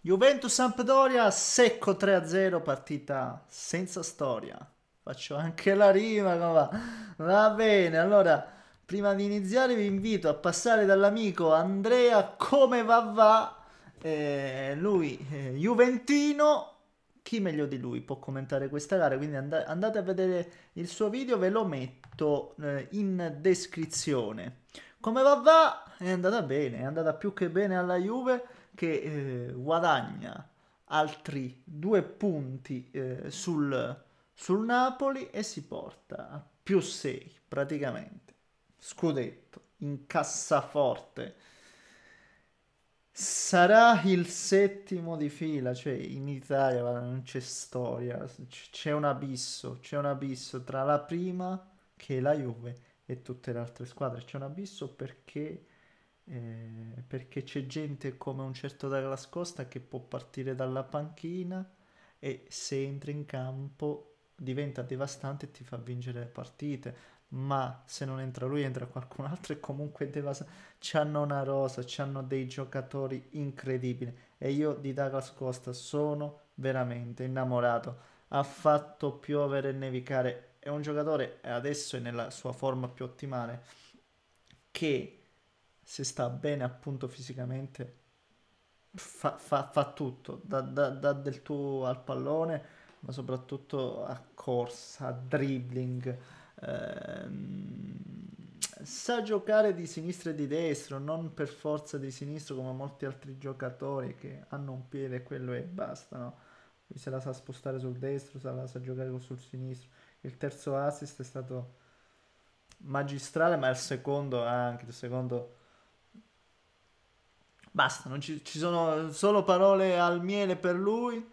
Juventus-Sampdoria secco 3-0, partita senza storia. Faccio anche la rima, va? va bene, allora... Prima di iniziare vi invito a passare dall'amico Andrea come va va, eh, lui eh, Juventino, chi meglio di lui può commentare questa gara, quindi and andate a vedere il suo video, ve lo metto eh, in descrizione. Come va va? È andata bene, è andata più che bene alla Juve, che eh, guadagna altri due punti eh, sul, sul Napoli e si porta a più 6 praticamente. Scudetto in cassaforte. Sarà il settimo di fila, cioè in Italia non c'è storia, c'è un abisso, c'è un abisso tra la prima che è la Juve e tutte le altre squadre, c'è un abisso perché eh, perché c'è gente come un certo Douglas Scosta che può partire dalla panchina e se entra in campo diventa devastante e ti fa vincere le partite ma se non entra lui entra qualcun altro e comunque devastante hanno una rosa, hanno dei giocatori incredibili e io di Douglas Costa sono veramente innamorato ha fatto piovere e nevicare è un giocatore adesso è nella sua forma più ottimale che se sta bene appunto fisicamente, fa, fa, fa tutto, da, dà, dà, del tuo al pallone, ma soprattutto a corsa, a dribbling. Ehm, sa giocare di sinistra e di destra, non per forza di sinistra come molti altri giocatori che hanno un piede quello e basta, no? se la sa spostare sul destro, se la sa giocare sul sinistro. Il terzo assist è stato magistrale, ma il secondo anche, il secondo Basta, ci, ci, sono solo parole al miele per lui.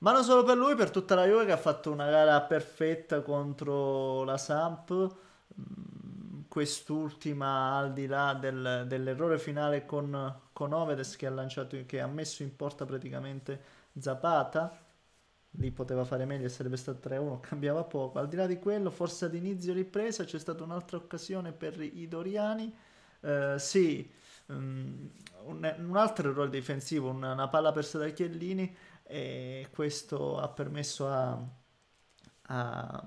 Ma non solo per lui, per tutta la Juve che ha fatto una gara perfetta contro la Samp. Mm, quest'ultima, al di là del, dell'errore finale con, con Ovedes che ha, lanciato, che ha messo in porta praticamente Zapata lì poteva fare meglio sarebbe stato 3-1, cambiava poco. Al di là di quello, forse ad inizio ripresa c'è stata un'altra occasione per i Doriani. Eh, sì, Ehm, un, un, altro errore difensivo, una, una palla persa da Chiellini e questo ha permesso a, a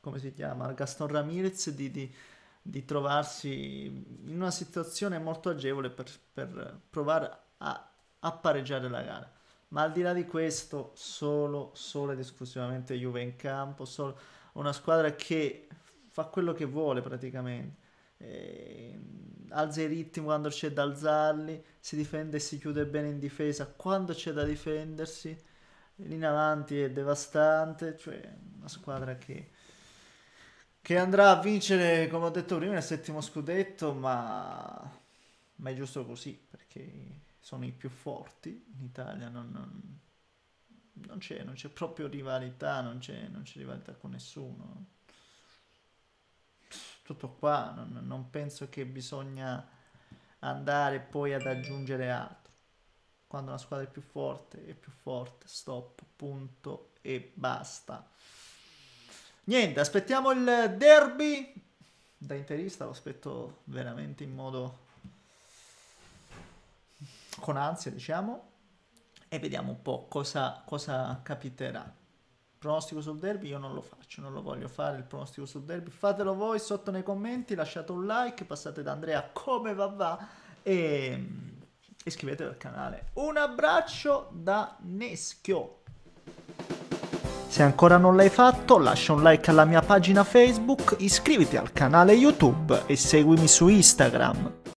come si chiama, a Gaston Ramirez di, di, di, trovarsi in una situazione molto agevole per, per provare a, a pareggiare la gara. Ma al di là di questo, solo, solo ed esclusivamente Juve in campo, solo una squadra che fa quello che vuole praticamente. E ehm, alza i ritmi quando c'è da alzarli, si difende e si chiude bene in difesa quando c'è da difendersi, in avanti è devastante, cioè una squadra che, che andrà a vincere, come ho detto prima, il settimo scudetto, ma, ma è giusto così, perché sono i più forti in Italia, non, non, non c'è, proprio rivalità, non c'è, rivalità con nessuno tutto qua, non, non penso che bisogna andare poi ad aggiungere altro. Quando una squadra è più forte, è più forte, stop, punto e basta. Niente, aspettiamo il derby. Da interista lo aspetto veramente in modo con ansia, diciamo, e vediamo un po' cosa, cosa capiterà pronostico sul derby io non lo faccio, non lo voglio fare il pronostico sul derby. Fatelo voi sotto nei commenti, lasciate un like, passate da Andrea come va va e iscrivetevi al canale. Un abbraccio da Neschio. Se ancora non l'hai fatto, lascia un like alla mia pagina Facebook, iscriviti al canale YouTube e seguimi su Instagram.